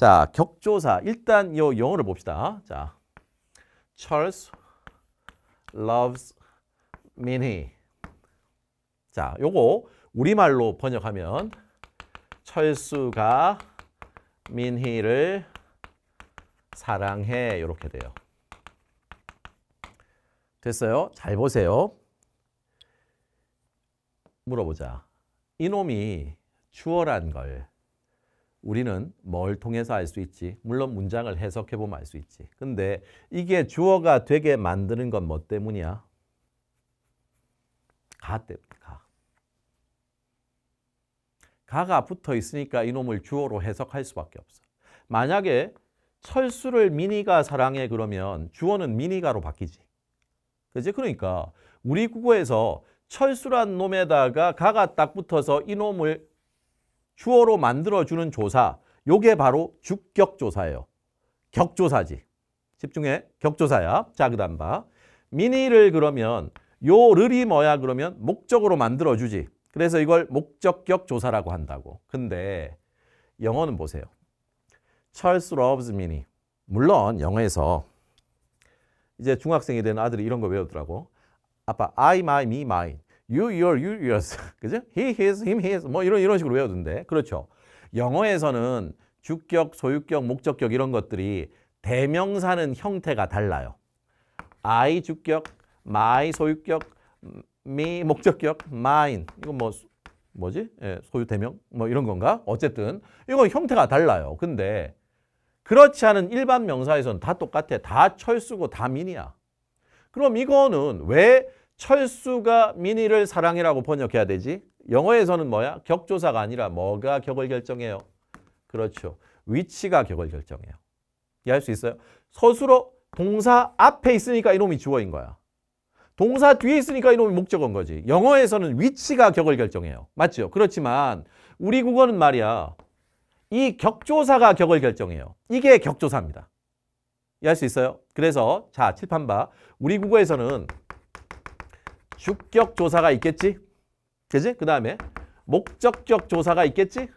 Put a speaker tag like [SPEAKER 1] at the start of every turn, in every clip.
[SPEAKER 1] 자, 격조사. 일단 요 영어를 봅시다. 자, Charles loves Minnie. 자, 요거 우리말로 번역하면 철수가 민희를 사랑해 이렇게 돼요. 됐어요? 잘 보세요. 물어보자. 이놈이 주어란 걸 우리는 뭘 통해서 알 수 있지? 물론 문장을 해석해 보면 알 수 있지. 근데 이게 주어가 되게 만드는 건 뭐 때문이야? 가 때문에 가. 가가 붙어 있으니까 이놈을 주어로 해석할 수밖에 없어. 만약에 철수를 미니가 사랑해 그러면 주어는 미니가로 바뀌지. 그지? 그러니까 우리 국어에서 철수란 놈에다가 가가 딱 붙어서 이놈을 추어로 만들어주는 조사, 요게 바로 주격조사예요. 격조사지. 집중해. 격조사야. 자, 그 다음 봐. 미니를 그러면 요 를이 뭐야 그러면 목적으로 만들어주지. 그래서 이걸 목적격 조사라고 한다고. 근데 영어는 보세요. Charles loves mini. 물론 영어에서 이제 중학생이 된 아들이 이런 거 외우더라고. 아빠, I, my, me, mine. you, your, you, yours. 그죠? he, his, him, his. 뭐 이런, 이런 식으로 외우던데. 그렇죠. 영어에서는 주격, 소유격, 목적격 이런 것들이 대명사는 형태가 달라요. I 주격, my 소유격, me 목적격, mine. 이거 뭐 뭐지? 예, 소유 대명 뭐 이런 건가? 어쨌든 이거 형태가 달라요. 근데 그렇지 않은 일반 명사에서는 다 똑같아. 다 철수고 다 민이야. 그럼 이거는 왜 철수가 민의를 사랑해라고 번역해야 되지. 영어에서는 뭐야? 격조사가 아니라 뭐가 격을 결정해요? 그렇죠. 위치가 격을 결정해요. 이해할 수 있어요? 서술어 동사 앞에 있으니까 이놈이 주어인 거야. 동사 뒤에 있으니까 이놈이 목적어인 거지. 영어에서는 위치가 격을 결정해요. 맞죠? 그렇지만 우리 국어는 말이야. 이 격조사가 격을 결정해요. 이게 격조사입니다. 이해할 수 있어요? 그래서 자 칠판봐. 우리 국어에서는 주격 조사가 있겠지. 그지? 그 다음에 목적격 조사가 있겠지.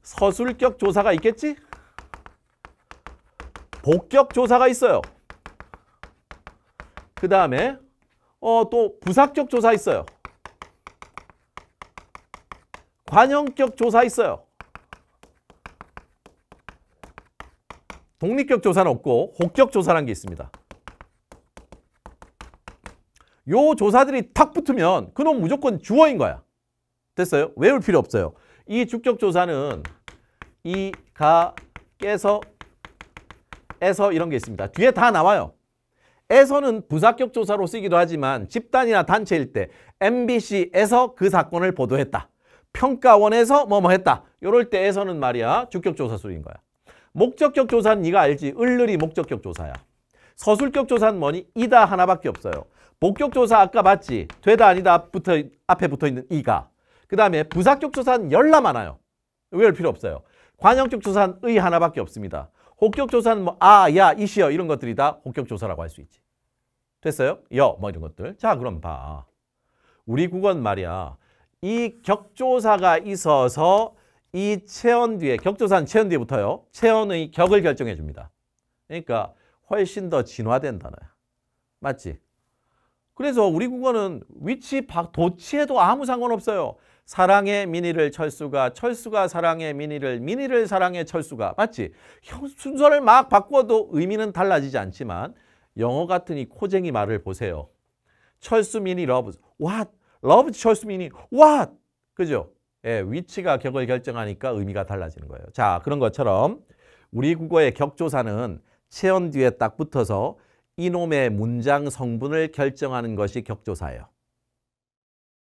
[SPEAKER 1] 서술격 조사가 있겠지. 복격 조사가 있어요. 그 다음에 어, 또 부사격 조사 있어요. 관형격 조사 있어요. 독립격 조사는 없고 혹격 조사란 게 있습니다. 요 조사들이 탁 붙으면 그놈 무조건 주어인 거야. 됐어요? 외울 필요 없어요. 이 주격조사는 이, 가, 깨서, 에서 이런 게 있습니다. 뒤에 다 나와요. 에서는 부사격 조사로 쓰기도 하지만 집단이나 단체일 때 MBC에서 그 사건을 보도했다. 평가원에서 뭐뭐 했다. 요럴 때에서는 말이야 주격조사 수인 거야. 목적격 조사는 네가 알지. 을늘이 목적격 조사야. 서술격 조사는 뭐니? 이다 하나밖에 없어요. 목격 조사 아까 봤지? 되다 아니다 붙어, 앞에 붙어있는 이가. 그 다음에 부사격 조사는 열나 많아요. 외울 필요 없어요. 관형격 조사는 의 하나밖에 없습니다. 혹격 조사는 뭐 아, 야, 이시여 이런 것들이 다 혹격 조사라고 할 수 있지. 됐어요? 여, 뭐 이런 것들. 자, 그럼 봐. 우리 국어는 말이야. 이 격조사가 있어서 이 체언 뒤에, 격조사는 체언 뒤에 붙어요. 체언의 격을 결정해 줍니다. 그러니까 훨씬 더 진화된 단어야. 맞지? 그래서 우리 국어는 위치, 도치에도 아무 상관없어요. 사랑의 민의를 철수가, 철수가 사랑의 민의를, 민의를 사랑의 철수가. 맞지? 순서를 막 바꿔도 의미는 달라지지 않지만 영어 같은 이 코쟁이 말을 보세요. 철수 민의 러브. What? 러브 철수 민의 What? 그죠? 예, 위치가 격을 결정하니까 의미가 달라지는 거예요. 자, 그런 것처럼 우리 국어의 격조사는 체언 뒤에 딱 붙어서 이놈의 문장 성분을 결정하는 것이 격조사예요.